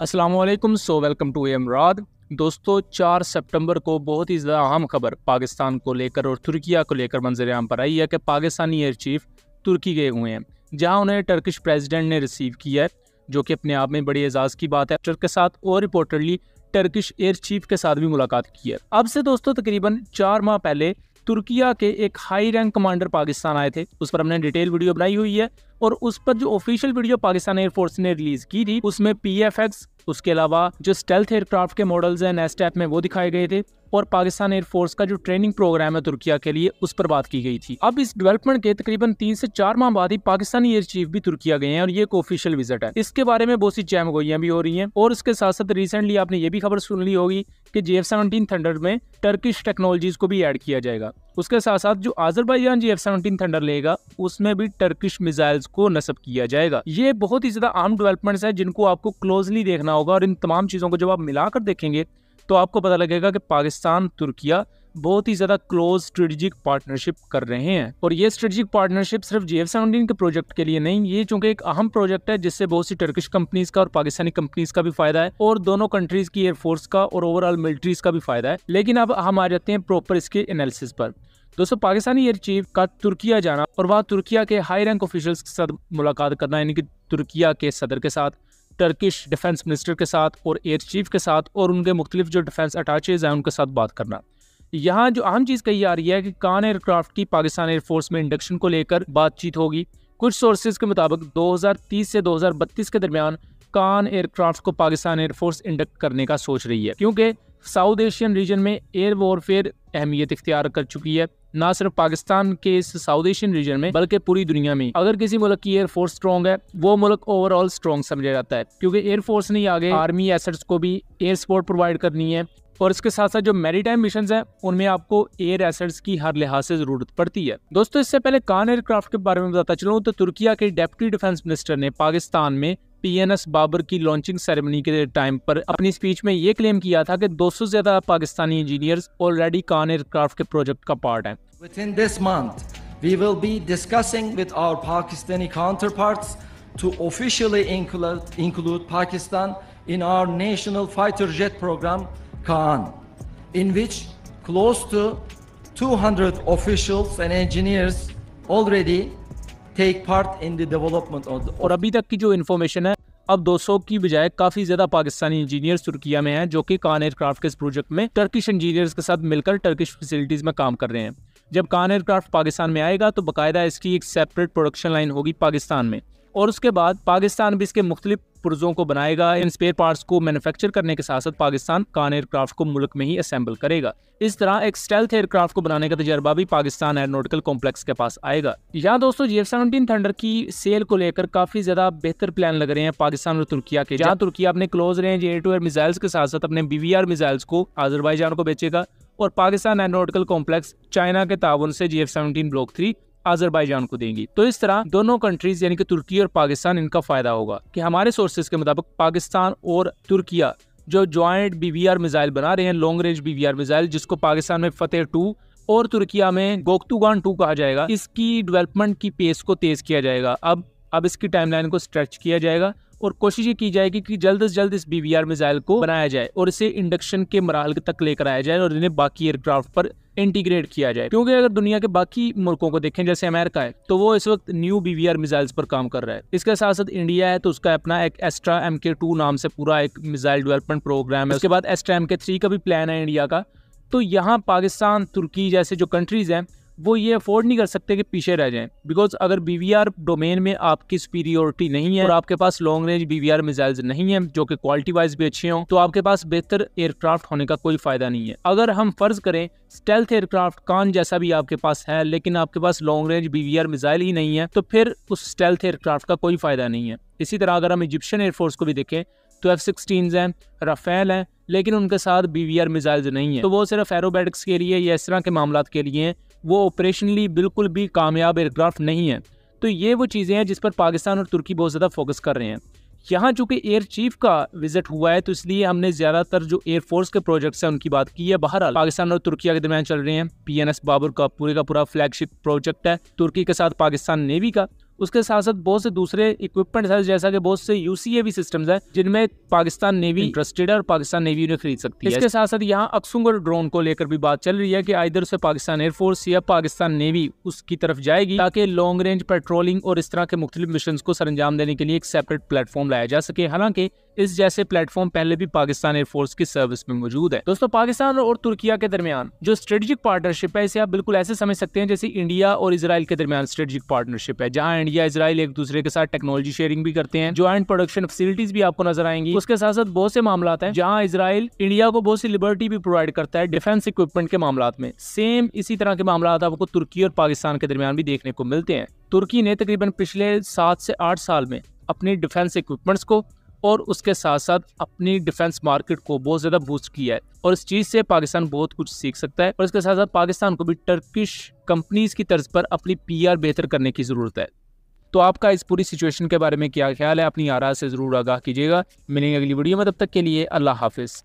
Aslam so welcome to एमराद दोस्तों चार सितंबर को बहुत ही ज़्यादा अहम खबर पाकिस्तान को लेकर और तुर्किया को लेकर मंजर आम पर आई है कि पाकिस्तानी एयर चीफ तुर्की गए हुए हैं जहां उन्हें टर्किश प्रेसिडेंट ने रिसीव किया है जो कि अपने आप में बड़ी एजाज़ की बात है के साथ और रिपोर्टरली टर्किश एयर चीफ के साथ भी मुलाकात की है अब से दोस्तों तकरीबन चार माह पहले तुर्किया के एक हाई रैंक कमांडर पाकिस्तान आए थे उस पर हमने डिटेल वीडियो बनाई हुई है और उस पर जो ऑफिशियल वीडियो पाकिस्तान एयरफोर्स ने रिलीज की थी उसमें पी एफ एक्स उसके अलावा जो स्टेल्थ एयरक्राफ्ट के मॉडल्स हैं नेस्टैप में वो दिखाए गए थे और पाकिस्तान एयरफोर्स का जो ट्रेनिंग प्रोग्राम है तुर्किया के लिए उस पर बात की गई थी अब इस डेवलपमेंट के तकरीबन तीन से चार माह बाद ही पाकिस्तानी एयर चीफ भी तुर्किया गए हैं और ये एक ऑफिशियल विजिट है इसके बारे में बहुत सी चैमगोइयाँ भी हो रही हैं और उसके साथ साथ रिसेंटली आपने ये भी खबर सुन ली होगी कि जे एफ सेवनटीन थंडर में टर्किश टेक्नोलॉजीज को भी एड किया जाएगा उसके साथ साथ जो Azerbaijan J F seventeen thunder लेगा उसमें भी टर्किश मिसाइल्स को नस्ब किया जाएगा ये बहुत ही ज्यादा आम डेवलपमेंट्स है जिनको आपको क्लोजली देखना होगा और इन तमाम चीज़ों को जब आप मिलाकर देखेंगे तो आपको पता लगेगा कि पाकिस्तान तुर्किया बहुत ही ज़्यादा क्लोज स्ट्रेटेजिक पार्टनरशिप कर रहे हैं और ये स्ट्रेटेजिक पार्टनरशिप सिर्फ जी एफ सेवनटीन के प्रोजेक्ट के लिए नहीं ये चूंकि एक अहम प्रोजेक्ट है जिससे बहुत सी टर्किश कंपनीज का और पाकिस्तानी कंपनीज का भी फायदा है और दोनों कंट्रीज की एयरफोर्स का और ओवरऑल मिलिट्रीज का भी फायदा है लेकिन अब हम आ जाते हैं प्रॉपर इसके एनालिसिस पर दोस्तों पाकिस्तानी एयर चीफ का तुर्किया जाना और वहाँ तुर्किया के हाई रैंक ऑफिशल्स के साथ मुलाकात करना यानी कि तुर्किया के सदर के साथ टर्किश डिफेंस मिनिस्टर के साथ और एयर चीफ के साथ और उनके मुख्तलिफ जो डिफेंस अटाचेज़ हैं उनके साथ बात करना यहाँ जो अहम चीज़ कही आ रही है कि कान एयरक्राफ्ट की पाकिस्तान एयरफोर्स में इंडक्शन को लेकर बातचीत होगी कुछ सोर्सेज के मुताबिक 2030 से 2032 के दरमियान कान एयरक्राफ्ट को पाकिस्तान एयरफोर्स इंडक्ट करने का सोच रही है क्योंकि साउथ एशियन रीजन में एयर वॉरफेयर अहमियत इख्तियार कर चुकी है ना सिर्फ पाकिस्तान के इस साउथ एशियन रीजन में बल्कि पूरी दुनिया में अगर किसी मुल्क की एयरफोर्स स्ट्रॉन्ग है वो मुल्क ओवरऑल स्ट्रॉन्ग समझा जाता है क्योंकि एयरफोर्स ने आगे आर्मी एसेट्स को भी एयर सपोर्ट प्रोवाइड करनी है और इसके साथ साथ जो मेरी टाइम मिशन है उनमें आपको एयर एसेट्स की हर लिहाज से जरूरत पड़ती है दोस्तों इससे पहले कान एयरक्राफ्ट के बारे में बताता चलूँ तो तुर्किया के डेप्टी डिफेंस मिनिस्टर ने पाकिस्तान में पीएनएस बाबर की लॉन्चिंग सेरेमनी के टाइम पर अपनी स्पीच में ये क्लेम किया था कि 200 से ज्यादा Pakistani engineers already Kaan aircraft के प्रोजेक्ट का पार्ट हैं। Within this month we will be discussing with our Pakistani counterparts to officially include Pakistan in our national fighter jet programme Kaan in which close to 200 officials and engineers already take part in the development of the... और अभी तक की जो information है अब 200 की बजाय काफी ज्यादा पाकिस्तानी इंजीनियर्स तुर्किया में हैं जो कि कान एयरक्राफ्ट के इस प्रोजेक्ट में टर्किश इंजीनियर्स के साथ मिलकर टर्किश फैसिलिटीज में काम कर रहे हैं जब कान एयरक्राफ्ट पाकिस्तान में आएगा तो बकायदा इसकी एक सेपरेट प्रोडक्शन लाइन होगी पाकिस्तान में और उसके बाद पाकिस्तान भी इसके मुख्तलिफ पुर्जों को बनाएगा इन स्पेयर पार्ट्स को मैन्युफैक्चर करने के साथ साथ पाकिस्तान कान एयरक्राफ्ट को मुल्क में ही असेंबल करेगा इस तरह एक स्टेल्थ एयरक्राफ्ट को बनाने का तजर्बा भी पाकिस्तान एयरनोटिकल कॉम्प्लेक्स के पास आएगा यहाँ दोस्तों एफ सेवनटीन थंडर की सेल को लेकर काफी ज्यादा बेहतर प्लान लग रहे हैं पाकिस्तान और तुर्किया के जहाँ तुर्किया अपने close range air to air missiles के साथ साथ अपने बीवीआर मिसाइल्स को आजरबाईजान को बेचेगा और पाकिस्तान एयरनोटिकल कॉम्प्लेक्स चाइना के ताउन से J F seventeen block three Azerbaijan को देंगी तो इस तरह दोनों कंट्रीज यानी कि तुर्की और पाकिस्तान इनका फायदा होगा कि हमारे सोर्सेज के मुताबिक पाकिस्तान और तुर्किया जो ज्वाइंट बीवीआर मिसाइल बना रहे हैं लॉन्ग रेंज बीवीआर मिसाइल जिसको पाकिस्तान में फतेह टू और तुर्किया में गोक्तुगान टू कहा जाएगा इसकी डेवलपमेंट की पेस को तेज किया जाएगा अब अब इसकी टाइमलाइन को स्ट्रेच किया जाएगा और कोशिश ये की जाएगी कि जल्द से जल्द इस बीवीआर मिसाइल को बनाया जाए और इसे इंडक्शन के मराल तक लेकर आया जाए और इन्हें बाकी एयरक्राफ्ट पर इंटीग्रेट किया जाए क्योंकि अगर दुनिया के बाकी मुल्कों को देखें जैसे अमेरिका है तो वो इस वक्त न्यू बीवीआर मिसाइल्स पर काम कर रहा है इसके साथ साथ इंडिया है तो उसका अपना एक एस्ट्रा एम के टू नाम से पूरा एक मिसाइल डेवलपमेंट प्रोग्राम है उसके बाद एस्ट्रा एम के थ्री का भी प्लान है इंडिया का तो यहाँ पाकिस्तान तुर्की जैसे जो कंट्रीज हैं वो ये अफोर्ड नहीं कर सकते कि पीछे रह जाएं बिकॉज अगर बी डोमेन में आपकी सुपीरियोरिटी नहीं है और आपके पास लॉन्ग रेंज बी मिसाइल्स नहीं है जो कि क्वालिटी वाइज भी अच्छे हों तो आपके पास बेहतर एयरक्राफ्ट होने का कोई फ़ायदा नहीं है अगर हम फ़र्ज़ करें स्टेल्थ एयरक्राफ्ट कान जैसा भी आपके पास है लेकिन आपके पास लॉन्ग रेंज बी मिसाइल ही नहीं है तो फिर उस स्टेल्थ एयरक्राफ्ट का कोई फ़ायदा नहीं है इसी तरह अगर हम इजिप्शियन एयरफोर्स को भी देखें तो एफ सिक्सटीन हैं राफेल हैं लेकिन उनके साथ बी वी आर मिसाइल्स नहीं है तो वो सिर्फ एरोबेटिक्स के लिए या इस तरह के मामला के लिए हैं वो ऑपरेशनली बिल्कुल भी कामयाब एयरक्राफ्ट नहीं है तो ये वो चीज़ें हैं जिस पर पाकिस्तान और तुर्की बहुत ज़्यादा फोकस कर रहे हैं यहाँ चूँकि एयर चीफ का विजिट हुआ है तो इसलिए हमने ज़्यादातर जो एयरफोर्स के प्रोजेक्ट्स हैं उनकी बात की है आ पाकिस्तान और तुर्की के दरमियान चल रहे हैं पी एन एस बाबर का पूरे का पूरा फ्लैगशिप प्रोजेक्ट है तुर्की के साथ पाकिस्तान नेवी का उसके साथ साथ बहुत से दूसरे इक्विपमेंट है जैसा कि बहुत से यूसीए भी सिस्टम है जिनमें पाकिस्तान नेवी इंटरेस्टेड hmm. है और पाकिस्तान नेवी उन्हें खरीद सकती है इसके साथ साथ यहाँ अक्सुंग ड्रोन को लेकर भी बात चल रही है कि आइधर से पाकिस्तान एयरफोर्स या पाकिस्तान नेवी उसकी तरफ जाएगी ताकि लॉन्ग रेंज पेट्रोलिंग और इस तरह के मुख्तलिफ मिशन को सरंजाम देने के लिए एक सेपरेट प्लेटफॉर्म लाया जा सके हालांकि इस जैसे प्लेटफॉर्म पहले भी पाकिस्तान एयरफोर्स की सर्विस में मौजूद है दोस्तों पाकिस्तान और तुर्किया के दरमियान जो स्ट्रेटेजिक पार्टनरशिप है इसे आप बिल्कुल ऐसे समझ सकते हैं जैसे इंडिया और इसराइल के दरमियान स्ट्रेटेजिक पार्टनरशिप है जहाँ इंडिया इसराइल एक दूसरे के साथ टेक्नोलॉजी शेयरिंग भी करते हैं ज्वाइंट प्रोडक्शन फैसिलिटीज भी आपको नजर आएंगी उसके साथ साथ बहुत से मामला है जहाँ इसराइल इंडिया को बहुत सी लिबर्टी भी प्रोवाइड करता है डिफेंस इक्विपमेंट के मामला में सेम इसी तरह के मामला आपको तुर्की और पाकिस्तान के दरमियान भी देखने को मिलते हैं तुर्की ने तकरीबन पिछले सात से आठ साल में अपने डिफेंस इक्विपमेंट्स को और उसके साथ साथ अपनी डिफेंस मार्केट को बहुत ज़्यादा बूस्ट किया है और इस चीज़ से पाकिस्तान बहुत कुछ सीख सकता है और इसके साथ साथ पाकिस्तान को भी टर्किश कंपनीज की तर्ज पर अपनी पी बेहतर करने की ज़रूरत है तो आपका इस पूरी सिचुएशन के बारे में क्या ख्याल है अपनी आरा से ज़रूर आगाह कीजिएगा मिलेंगे अगली वीडियो में तब तक के लिए अल्लाह हाफिज़